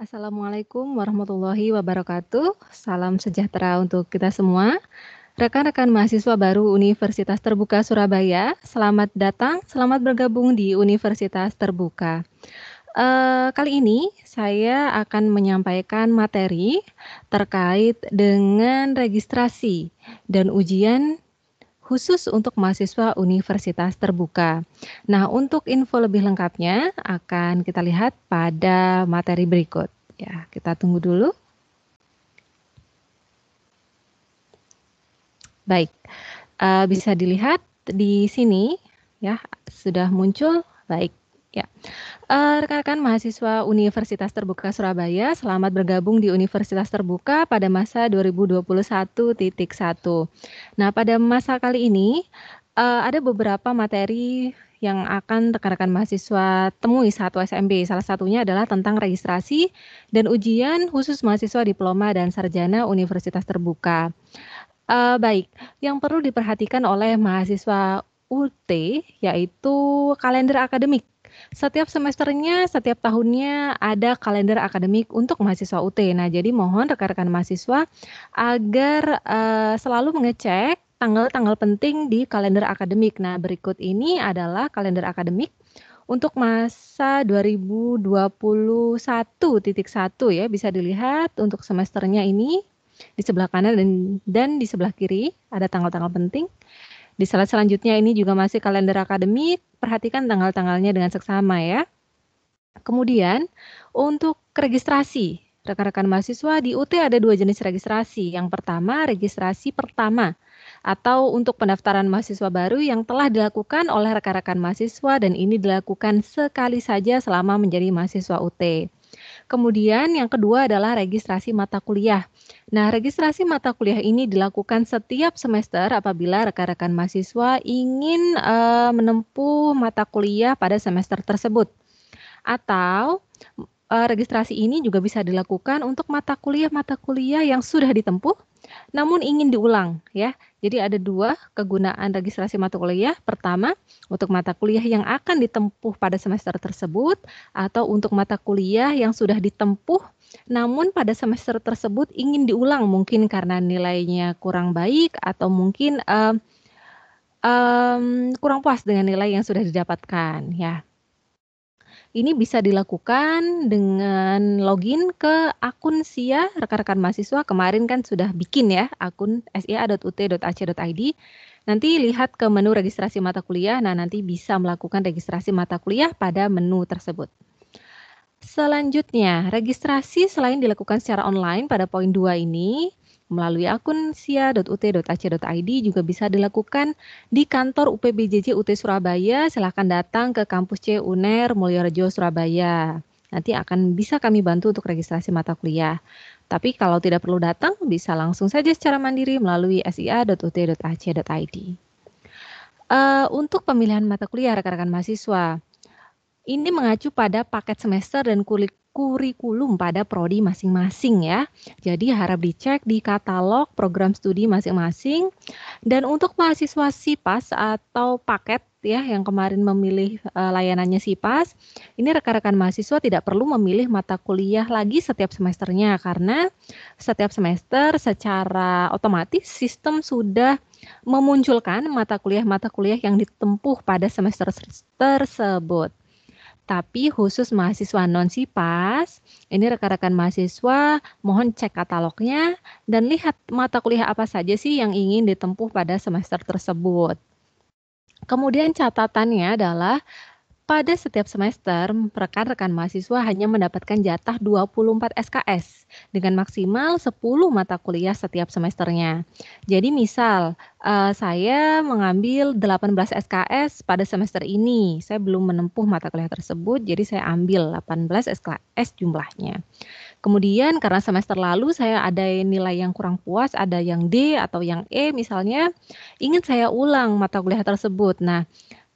Assalamualaikum warahmatullahi wabarakatuh. Salam sejahtera untuk kita semua. Rekan-rekan mahasiswa baru Universitas Terbuka Surabaya, selamat datang, selamat bergabung di Universitas Terbuka. Uh, kali ini saya akan menyampaikan materi terkait dengan registrasi dan ujian khusus untuk mahasiswa universitas terbuka. Nah, untuk info lebih lengkapnya akan kita lihat pada materi berikut. Ya, kita tunggu dulu. Baik, uh, bisa dilihat di sini ya sudah muncul. Baik, ya eh, rekan-rekan uh, mahasiswa Universitas Terbuka Surabaya, selamat bergabung di Universitas Terbuka pada masa 2021.1. Nah, pada masa kali ini uh, ada beberapa materi yang akan rekan-rekan mahasiswa temui satu SMP. Salah satunya adalah tentang registrasi dan ujian khusus mahasiswa diploma dan sarjana universitas terbuka. Uh, baik, yang perlu diperhatikan oleh mahasiswa UT yaitu kalender akademik. Setiap semesternya, setiap tahunnya ada kalender akademik untuk mahasiswa UT. Nah, jadi mohon rekan-rekan mahasiswa agar uh, selalu mengecek tanggal-tanggal penting di kalender akademik. Nah, berikut ini adalah kalender akademik untuk masa 2021.1 ya bisa dilihat untuk semesternya ini di sebelah kanan dan dan di sebelah kiri ada tanggal-tanggal penting. Di salah selanjutnya ini juga masih kalender akademik, perhatikan tanggal-tanggalnya dengan seksama ya. Kemudian untuk registrasi rekan-rekan mahasiswa di UT ada dua jenis registrasi. Yang pertama, registrasi pertama atau untuk pendaftaran mahasiswa baru yang telah dilakukan oleh rekan-rekan mahasiswa dan ini dilakukan sekali saja selama menjadi mahasiswa UT. Kemudian yang kedua adalah registrasi mata kuliah. Nah, registrasi mata kuliah ini dilakukan setiap semester apabila rekan-rekan mahasiswa ingin e, menempuh mata kuliah pada semester tersebut. Atau e, registrasi ini juga bisa dilakukan untuk mata kuliah-mata kuliah yang sudah ditempuh namun ingin diulang ya. Jadi ada dua kegunaan registrasi mata kuliah. Pertama, untuk mata kuliah yang akan ditempuh pada semester tersebut atau untuk mata kuliah yang sudah ditempuh namun pada semester tersebut ingin diulang mungkin karena nilainya kurang baik atau mungkin um, um, kurang puas dengan nilai yang sudah didapatkan ya. Ini bisa dilakukan dengan login ke akun SIA rekan-rekan mahasiswa kemarin kan sudah bikin ya akun sia.ut.ac.id. Nanti lihat ke menu registrasi mata kuliah. Nah, nanti bisa melakukan registrasi mata kuliah pada menu tersebut. Selanjutnya, registrasi selain dilakukan secara online pada poin 2 ini, melalui akun sia.ut.ac.id juga bisa dilakukan di kantor UPBJJ UT Surabaya. Silahkan datang ke kampus C UNER Mulyorejo Surabaya. Nanti akan bisa kami bantu untuk registrasi mata kuliah. Tapi kalau tidak perlu datang, bisa langsung saja secara mandiri melalui sia.ut.ac.id. Uh, eh, untuk pemilihan mata kuliah rekan-rekan mahasiswa, ini mengacu pada paket semester dan kulit kurikulum pada prodi masing-masing ya. Jadi harap dicek di katalog program studi masing-masing. Dan untuk mahasiswa SIPAS atau paket ya yang kemarin memilih eh, layanannya SIPAS, ini rekan-rekan mahasiswa tidak perlu memilih mata kuliah lagi setiap semesternya karena setiap semester secara otomatis sistem sudah memunculkan mata kuliah-mata kuliah yang ditempuh pada semester tersebut. Tapi khusus mahasiswa non-SIPAS, ini rekan-rekan mahasiswa mohon cek katalognya dan lihat mata kuliah apa saja sih yang ingin ditempuh pada semester tersebut. Kemudian catatannya adalah pada setiap semester, rekan-rekan mahasiswa hanya mendapatkan jatah 24 SKS dengan maksimal 10 mata kuliah setiap semesternya. Jadi misal, uh, saya mengambil 18 SKS pada semester ini. Saya belum menempuh mata kuliah tersebut, jadi saya ambil 18 SKS jumlahnya. Kemudian karena semester lalu saya ada nilai yang kurang puas, ada yang D atau yang E misalnya, ingin saya ulang mata kuliah tersebut. Nah,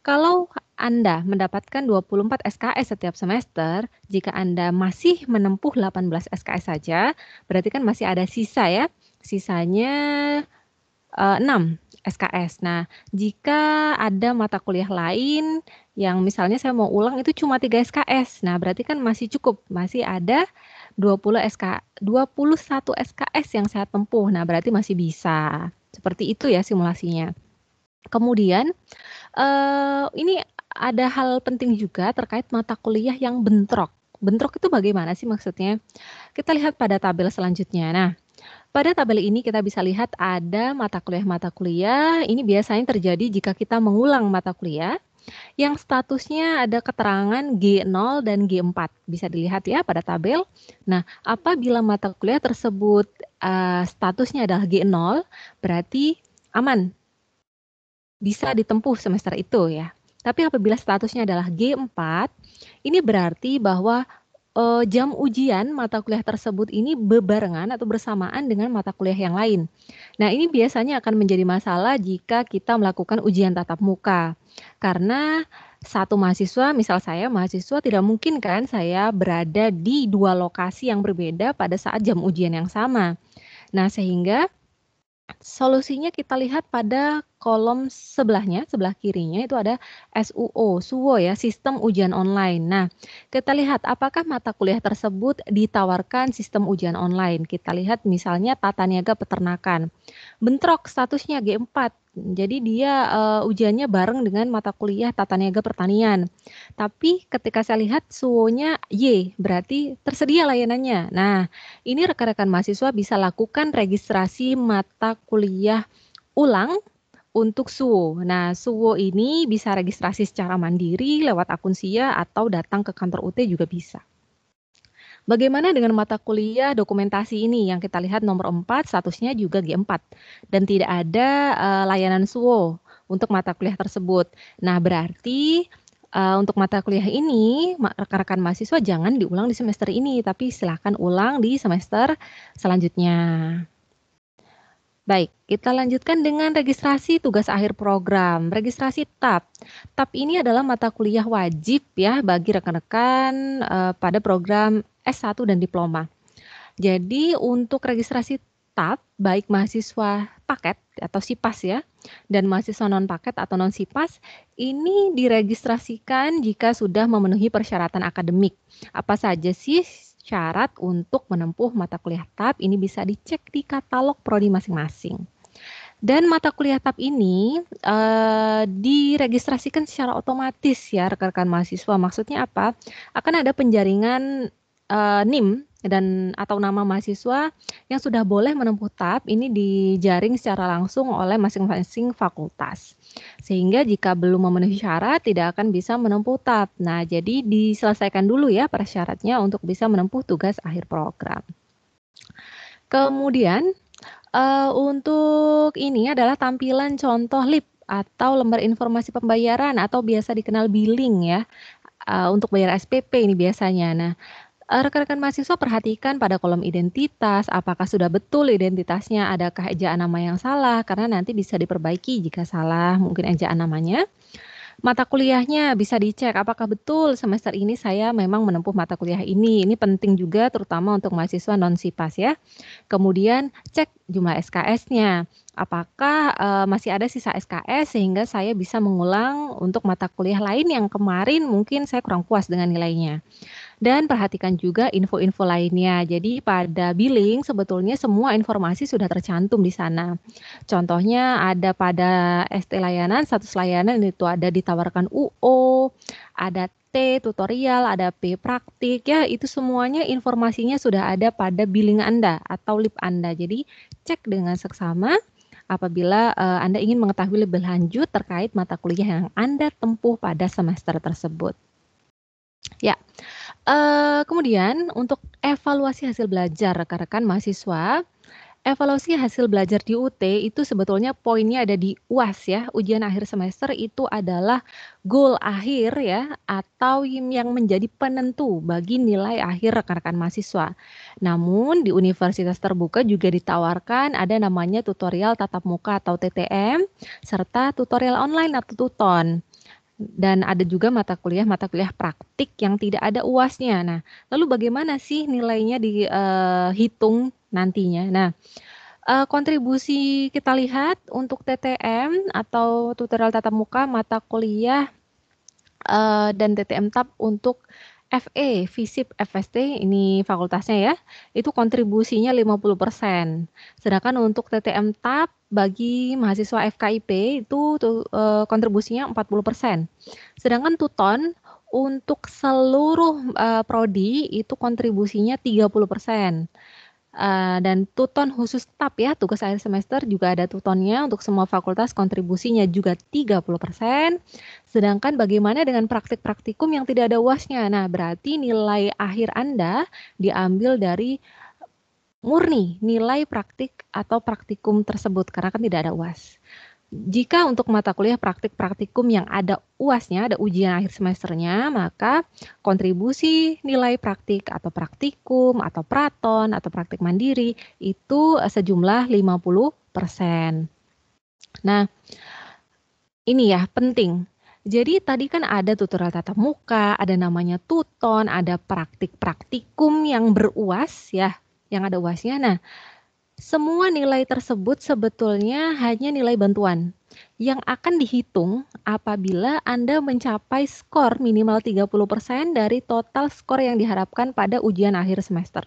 kalau anda mendapatkan 24 SKS setiap semester, jika Anda masih menempuh 18 SKS saja, berarti kan masih ada sisa ya. Sisanya uh, eh, 6 SKS. Nah, jika ada mata kuliah lain yang misalnya saya mau ulang itu cuma 3 SKS. Nah, berarti kan masih cukup, masih ada 20 SK 21 SKS yang saya tempuh. Nah, berarti masih bisa. Seperti itu ya simulasinya. Kemudian uh, ini ada hal penting juga terkait mata kuliah yang bentrok. Bentrok itu bagaimana sih maksudnya? Kita lihat pada tabel selanjutnya. Nah, pada tabel ini kita bisa lihat ada mata kuliah-mata kuliah. Ini biasanya terjadi jika kita mengulang mata kuliah yang statusnya ada keterangan G0 dan G4. Bisa dilihat ya pada tabel. Nah, apabila mata kuliah tersebut uh, statusnya adalah G0, berarti aman bisa ditempuh semester itu ya. Tapi apabila statusnya adalah G4, ini berarti bahwa uh, jam ujian mata kuliah tersebut ini bebarengan atau bersamaan dengan mata kuliah yang lain. Nah, ini biasanya akan menjadi masalah jika kita melakukan ujian tatap muka. Karena satu mahasiswa, misal saya mahasiswa tidak mungkin kan saya berada di dua lokasi yang berbeda pada saat jam ujian yang sama. Nah, sehingga Solusinya kita lihat pada kolom sebelahnya, sebelah kirinya itu ada SUO, SUO ya, sistem ujian online. Nah, kita lihat apakah mata kuliah tersebut ditawarkan sistem ujian online. Kita lihat misalnya tata niaga peternakan. Bentrok statusnya G4 jadi dia uh, ujiannya bareng dengan mata kuliah tata niaga pertanian. Tapi ketika saya lihat suonya Y, berarti tersedia layanannya. Nah, ini rekan-rekan mahasiswa bisa lakukan registrasi mata kuliah ulang untuk suo. Nah, suo ini bisa registrasi secara mandiri lewat akun SIA atau datang ke kantor UT juga bisa. Bagaimana dengan mata kuliah dokumentasi ini yang kita lihat nomor 4 statusnya juga G4 dan tidak ada uh, layanan SUO untuk mata kuliah tersebut. Nah, berarti uh, untuk mata kuliah ini rekan-rekan mahasiswa jangan diulang di semester ini tapi silahkan ulang di semester selanjutnya. Baik, kita lanjutkan dengan registrasi tugas akhir program. Registrasi TAP. TAP ini adalah mata kuliah wajib ya bagi rekan-rekan uh, pada program S1 dan diploma. Jadi untuk registrasi TAP, baik mahasiswa paket atau SIPAS ya dan mahasiswa non paket atau non SIPAS ini diregistrasikan jika sudah memenuhi persyaratan akademik. Apa saja sih syarat untuk menempuh mata kuliah TAP ini bisa dicek di katalog prodi masing-masing. Dan mata kuliah TAP ini e, diregistrasikan secara otomatis ya rekan-rekan mahasiswa. Maksudnya apa? Akan ada penjaringan uh, NIM dan atau nama mahasiswa yang sudah boleh menempuh tahap ini dijaring secara langsung oleh masing-masing fakultas. Sehingga jika belum memenuhi syarat tidak akan bisa menempuh tahap. Nah, jadi diselesaikan dulu ya persyaratnya untuk bisa menempuh tugas akhir program. Kemudian uh, untuk ini adalah tampilan contoh LIP atau lembar informasi pembayaran atau biasa dikenal billing ya. Uh, untuk bayar SPP ini biasanya. Nah, Eh, rekan-rekan mahasiswa perhatikan pada kolom identitas, apakah sudah betul identitasnya, adakah ejaan nama yang salah, karena nanti bisa diperbaiki jika salah mungkin ejaan namanya. Mata kuliahnya bisa dicek apakah betul semester ini saya memang menempuh mata kuliah ini. Ini penting juga terutama untuk mahasiswa non-SIPAS ya. Kemudian cek jumlah SKS-nya. Apakah e, masih ada sisa SKS sehingga saya bisa mengulang untuk mata kuliah lain yang kemarin mungkin saya kurang puas dengan nilainya. Dan perhatikan juga info-info lainnya. Jadi pada billing sebetulnya semua informasi sudah tercantum di sana. Contohnya ada pada ST layanan, status layanan itu ada ditawarkan UO, ada T tutorial, ada P praktik ya, itu semuanya informasinya sudah ada pada billing Anda atau lip Anda. Jadi cek dengan seksama apabila uh, Anda ingin mengetahui lebih lanjut terkait mata kuliah yang Anda tempuh pada semester tersebut. Ya. Uh, kemudian untuk evaluasi hasil belajar rekan-rekan mahasiswa, evaluasi hasil belajar di UT itu sebetulnya poinnya ada di UAS ya, ujian akhir semester itu adalah goal akhir ya atau yang menjadi penentu bagi nilai akhir rekan-rekan mahasiswa. Namun di universitas terbuka juga ditawarkan ada namanya tutorial tatap muka atau TTM serta tutorial online atau Tuton dan ada juga mata kuliah mata kuliah praktik yang tidak ada uasnya. Nah, lalu bagaimana sih nilainya dihitung eh, uh, nantinya? Nah, uh, kontribusi kita lihat untuk TTM atau tutorial tatap muka mata kuliah uh, dan TTM TAP untuk FE, FISIP, FST ini fakultasnya ya, itu kontribusinya 50%. Sedangkan untuk TTM TAP bagi mahasiswa FKIP itu tuh, eh, e, kontribusinya 40%. Sedangkan Tuton untuk seluruh eh, prodi itu kontribusinya 30%. Eh, dan tuton khusus TAP ya, tugas akhir semester juga ada tutonnya untuk semua fakultas kontribusinya juga 30%. Sedangkan bagaimana dengan praktik praktikum yang tidak ada uasnya? Nah, berarti nilai akhir Anda diambil dari murni nilai praktik atau praktikum tersebut karena kan tidak ada UAS. Jika untuk mata kuliah praktik praktikum yang ada UASnya, ada ujian akhir semesternya, maka kontribusi nilai praktik atau praktikum atau praton atau praktik mandiri itu eh, sejumlah 50%. Nah, ini ya penting. Jadi tadi kan ada tutorial tatap muka, ada namanya tuton, ada praktik praktikum yang beruas ya, yang ada uasnya. Nah, semua nilai tersebut sebetulnya hanya nilai bantuan yang akan dihitung apabila Anda mencapai skor minimal 30% dari total skor yang diharapkan pada ujian akhir semester.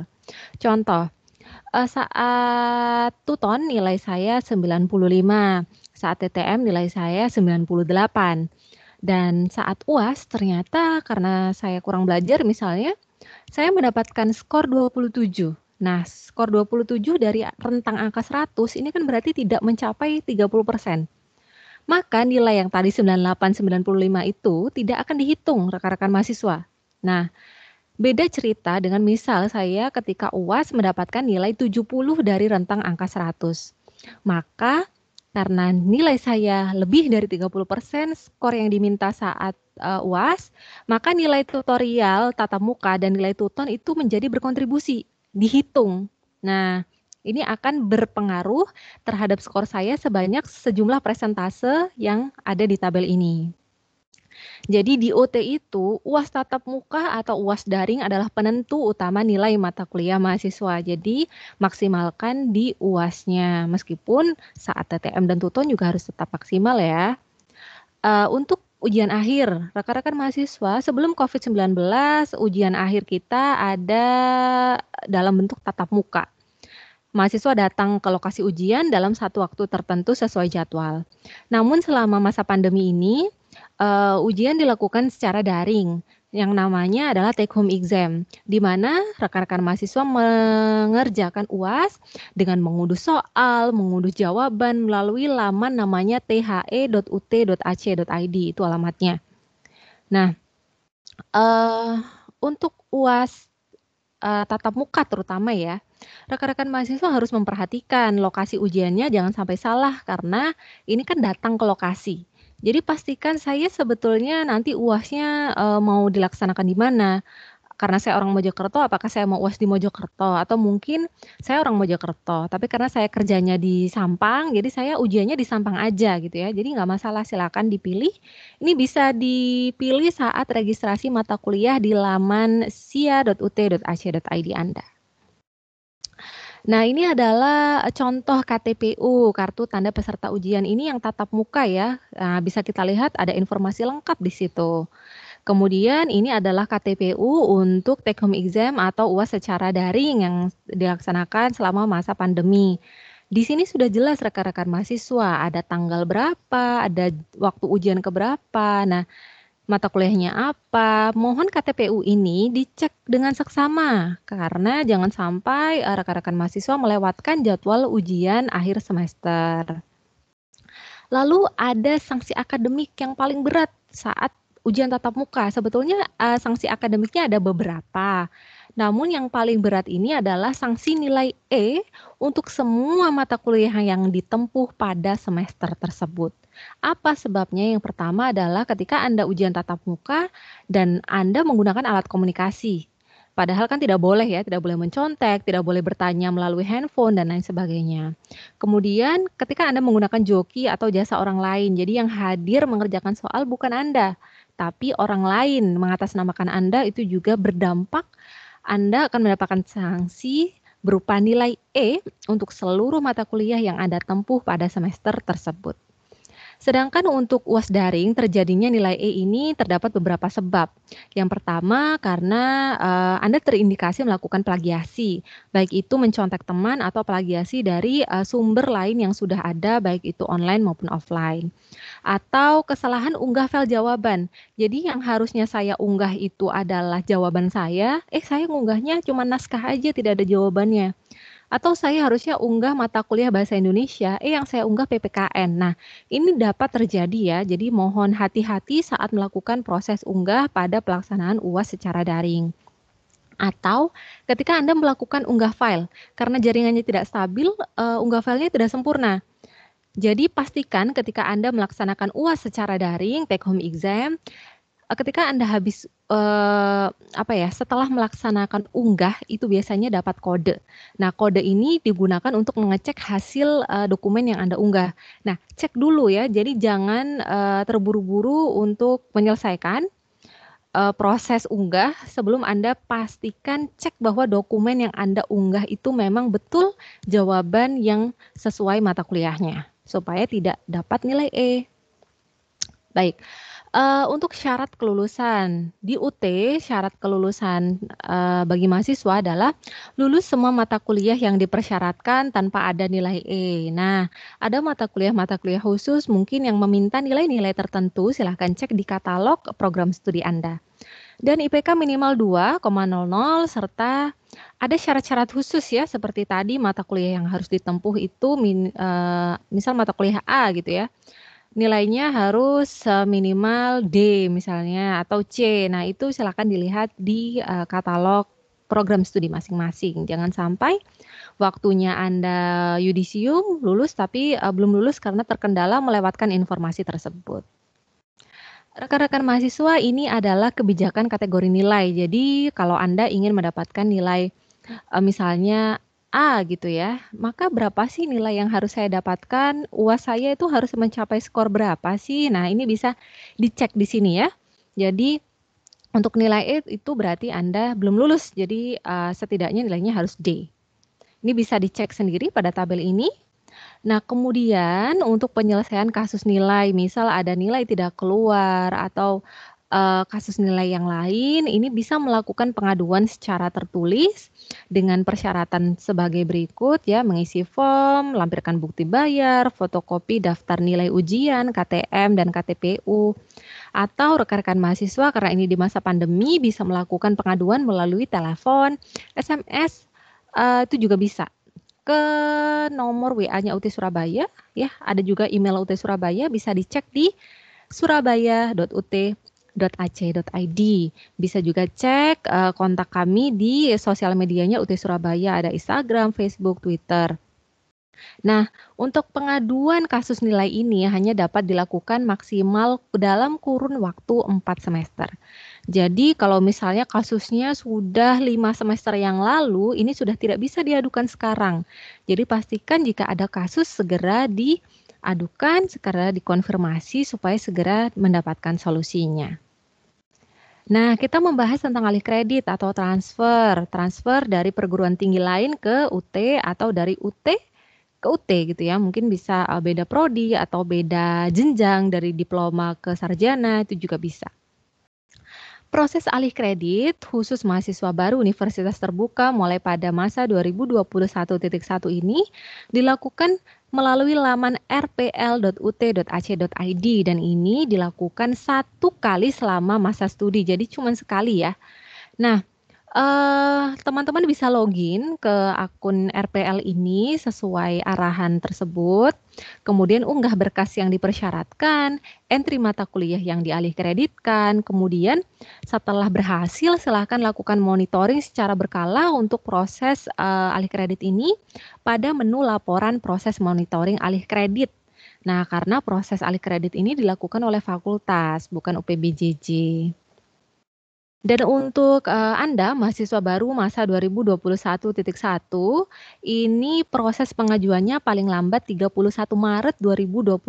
Contoh, eh, saat Tuton nilai saya 95, saat TTM nilai saya 98. Dan saat UAS ternyata karena saya kurang belajar misalnya, saya mendapatkan skor 27 Nah, skor 27 dari rentang angka 100 ini kan berarti tidak mencapai 30%. Maka nilai yang tadi 9895 itu tidak akan dihitung rekan-rekan mahasiswa. Nah, beda cerita dengan misal saya ketika UAS mendapatkan nilai 70 dari rentang angka 100. Maka karena nilai saya lebih dari 30% skor yang diminta saat eh, UAS, maka nilai tutorial tatap muka dan nilai tuton itu menjadi berkontribusi dihitung. Nah, ini akan berpengaruh terhadap skor saya sebanyak sejumlah presentase yang ada di tabel ini. Jadi di OT itu UAS tatap muka atau UAS daring adalah penentu utama nilai mata kuliah mahasiswa. Jadi maksimalkan di UASnya meskipun saat TTM dan Tuton juga harus tetap maksimal ya. Uh, untuk ujian akhir. Rekan-rekan mahasiswa, sebelum COVID-19, ujian akhir kita ada dalam bentuk tatap muka. Mahasiswa datang ke lokasi ujian dalam satu waktu tertentu sesuai jadwal. Namun selama masa pandemi ini, uh, ujian dilakukan secara daring yang namanya adalah take home exam, di mana rekan-rekan mahasiswa mengerjakan UAS dengan mengunduh soal, mengunduh jawaban melalui laman namanya the.ut.ac.id itu alamatnya. Nah, uh, untuk UAS uh, eh, tatap muka terutama ya, rekan-rekan mahasiswa harus memperhatikan lokasi ujiannya jangan sampai salah karena ini kan datang ke lokasi. Jadi pastikan saya sebetulnya nanti UASnya, e, mau dilaksanakan di mana. Karena saya orang Mojokerto, apakah saya mau UAS di Mojokerto? Atau mungkin saya orang Mojokerto, tapi karena saya kerjanya di Sampang, jadi saya ujiannya di Sampang aja gitu ya. Jadi nggak masalah, silakan dipilih. Ini bisa dipilih saat registrasi mata kuliah di laman sia.ut.ac.id Anda. Nah, ini adalah eh, contoh KTPU, kartu tanda peserta ujian ini yang tatap muka ya. Nah, bisa kita lihat ada informasi lengkap di situ. Kemudian ini adalah KTPU untuk take home exam atau UAS secara daring yang dilaksanakan selama masa pandemi. Di sini sudah jelas rekan-rekan mahasiswa, ada tanggal berapa, ada waktu ujian keberapa. Nah, mata kuliahnya apa. Mohon KTPU ini dicek dengan seksama karena jangan sampai rekan-rekan mahasiswa melewatkan jadwal ujian akhir semester. Lalu ada sanksi akademik yang paling berat saat ujian tatap muka. Sebetulnya uh, sanksi akademiknya ada beberapa. Namun yang paling berat ini adalah sanksi nilai E untuk semua mata kuliah yang ditempuh pada semester tersebut. Apa sebabnya? Yang pertama adalah ketika Anda ujian tatap muka dan Anda menggunakan alat komunikasi. Padahal kan tidak boleh ya, tidak boleh mencontek, tidak boleh bertanya melalui handphone dan lain sebagainya. Kemudian ketika Anda menggunakan joki atau jasa orang lain, jadi yang hadir mengerjakan soal bukan Anda tapi orang lain mengatasnamakan Anda itu juga berdampak Anda akan mendapatkan sanksi berupa nilai E untuk seluruh mata kuliah yang Anda tempuh pada semester tersebut. Sedangkan untuk UAS daring terjadinya nilai E ini terdapat beberapa sebab. Yang pertama karena uh, Anda terindikasi melakukan plagiasi, baik itu mencontek teman atau plagiasi dari uh, sumber lain yang sudah ada baik itu online maupun offline atau kesalahan unggah file jawaban. Jadi yang harusnya saya unggah itu adalah jawaban saya, eh saya unggahnya cuma naskah aja tidak ada jawabannya. Atau saya harusnya unggah mata kuliah bahasa Indonesia, eh yang saya unggah PPKN. Nah, ini dapat terjadi ya. Jadi mohon hati-hati saat melakukan proses unggah pada pelaksanaan UAS secara daring atau ketika Anda melakukan unggah file karena jaringannya tidak stabil, uh, unggah filenya tidak sempurna. Jadi pastikan ketika Anda melaksanakan UAS secara daring, take home exam, eh, ketika Anda habis eh, apa ya, setelah melaksanakan unggah itu biasanya dapat kode. Nah, kode ini digunakan untuk mengecek hasil eh, dokumen yang Anda unggah. Nah, cek dulu ya. Jadi jangan eh, terburu-buru untuk menyelesaikan eh, proses unggah sebelum Anda pastikan cek bahwa dokumen yang Anda unggah itu memang betul jawaban yang sesuai mata kuliahnya supaya tidak dapat nilai E. Baik. Uh, untuk syarat kelulusan di UT, syarat kelulusan uh, bagi mahasiswa adalah lulus semua mata kuliah yang dipersyaratkan tanpa ada nilai E. Nah, ada mata kuliah-mata kuliah khusus mungkin yang meminta nilai-nilai tertentu, silahkan cek di katalog program studi Anda dan IPK minimal 2,00 serta ada syarat-syarat khusus ya seperti tadi mata kuliah yang harus ditempuh itu min, uh, misal mata kuliah A gitu ya. Nilainya harus minimal D misalnya atau C. Nah, itu silakan dilihat di uh, katalog program studi masing-masing. Jangan sampai waktunya Anda yudisium lulus tapi uh, belum lulus karena terkendala melewatkan informasi tersebut. Rekan-rekan mahasiswa, ini adalah kebijakan kategori nilai. Jadi, kalau Anda ingin mendapatkan nilai eh, misalnya A gitu ya, maka berapa sih nilai yang harus saya dapatkan? UAS saya itu harus mencapai skor berapa sih? Nah, ini bisa dicek di sini ya. Jadi, untuk nilai A itu berarti Anda belum lulus, jadi uh, setidaknya nilainya harus D. Ini bisa dicek sendiri pada tabel ini. Nah, kemudian untuk penyelesaian kasus nilai, misal ada nilai tidak keluar atau uh, kasus nilai yang lain, ini bisa melakukan pengaduan secara tertulis dengan persyaratan sebagai berikut ya, mengisi form, lampirkan bukti bayar, fotokopi daftar nilai ujian, KTM dan KTPU. Atau rekan-rekan mahasiswa karena ini di masa pandemi bisa melakukan pengaduan melalui telepon, SMS, uh, eh, itu juga bisa ke nomor WA-nya UT Surabaya ya. Ada juga email UT Surabaya bisa dicek di surabaya.ut.ac.id. Bisa juga cek uh, kontak kami di sosial medianya UT Surabaya ada Instagram, Facebook, Twitter. Nah, untuk pengaduan kasus nilai ini hanya dapat dilakukan maksimal dalam kurun waktu 4 semester. Jadi, kalau misalnya kasusnya sudah 5 semester yang lalu, ini sudah tidak bisa diadukan sekarang. Jadi, pastikan jika ada kasus segera diadukan, segera dikonfirmasi supaya segera mendapatkan solusinya. Nah, kita membahas tentang alih kredit atau transfer. Transfer dari perguruan tinggi lain ke UT atau dari UT ke UT gitu ya. Mungkin bisa eh, beda prodi atau beda jenjang dari diploma ke sarjana itu juga bisa. Proses alih kredit khusus mahasiswa baru universitas terbuka mulai pada masa 2021.1 ini dilakukan melalui laman rpl.ut.ac.id dan ini dilakukan satu kali selama masa studi. Jadi cuma sekali ya. Nah, teman eh, teman-teman bisa login ke akun RPL ini sesuai arahan tersebut, kemudian unggah berkas yang dipersyaratkan, entry mata kuliah yang dialih kreditkan, kemudian setelah berhasil silahkan lakukan monitoring secara berkala untuk proses uh, alih kredit ini pada menu laporan proses monitoring alih kredit. Nah, karena proses alih kredit ini dilakukan oleh fakultas, bukan UPBJJ. Dan untuk uh, Anda mahasiswa baru masa 2021.1 ini proses pengajuannya paling lambat 31 Maret 2021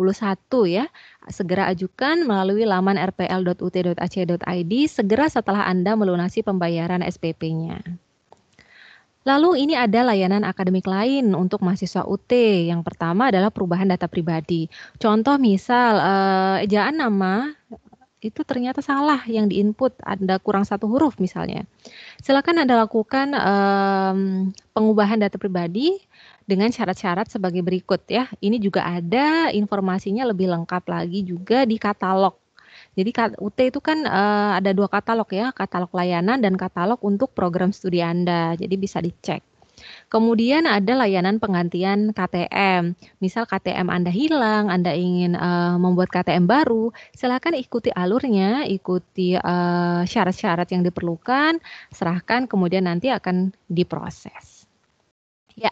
ya. Segera ajukan melalui laman rpl.ut.ac.id segera setelah Anda melunasi pembayaran SPP-nya. Lalu ini ada layanan akademik lain untuk mahasiswa UT. Yang pertama adalah perubahan data pribadi. Contoh misal eh, ejaan nama itu ternyata salah yang diinput ada kurang satu huruf misalnya. Silakan Anda lakukan um, pengubahan data pribadi dengan syarat-syarat sebagai berikut ya. Ini juga ada informasinya lebih lengkap lagi juga di katalog. Jadi UT itu kan uh, ada dua katalog ya, katalog layanan dan katalog untuk program studi Anda. Jadi bisa dicek. Kemudian ada layanan penggantian KTM. Misal KTM Anda hilang, Anda ingin uh, membuat KTM baru, silakan ikuti alurnya, ikuti syarat eh, syarat-syarat yang diperlukan, serahkan kemudian nanti akan diproses. Ya,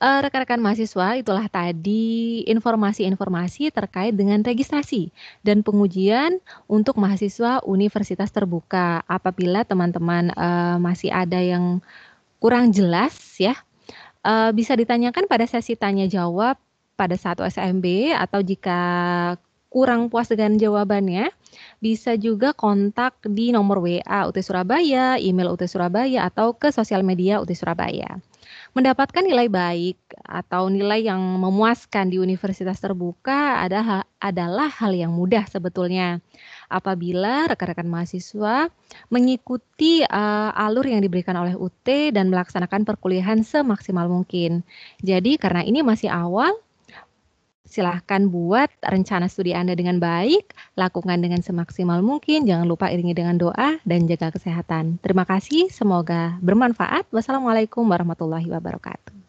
eh, rekan-rekan mahasiswa, itulah tadi informasi-informasi terkait dengan registrasi dan pengujian untuk mahasiswa universitas terbuka. Apabila teman-teman masih ada yang kurang jelas ya uh, bisa ditanyakan pada sesi tanya jawab pada saat SMB atau jika kurang puas dengan jawabannya, bisa juga kontak di nomor WA UT Surabaya, email UT Surabaya, atau ke sosial media UT Surabaya. Mendapatkan nilai baik atau nilai yang memuaskan di universitas terbuka adalah, adalah hal yang mudah sebetulnya apabila rekan-rekan mahasiswa mengikuti uh, alur yang diberikan oleh UT dan melaksanakan perkuliahan semaksimal mungkin. Jadi karena ini masih awal, silahkan buat rencana studi Anda dengan baik, lakukan dengan semaksimal mungkin, jangan lupa iringi dengan doa dan jaga kesehatan. Terima kasih, semoga bermanfaat. Wassalamualaikum warahmatullahi wabarakatuh.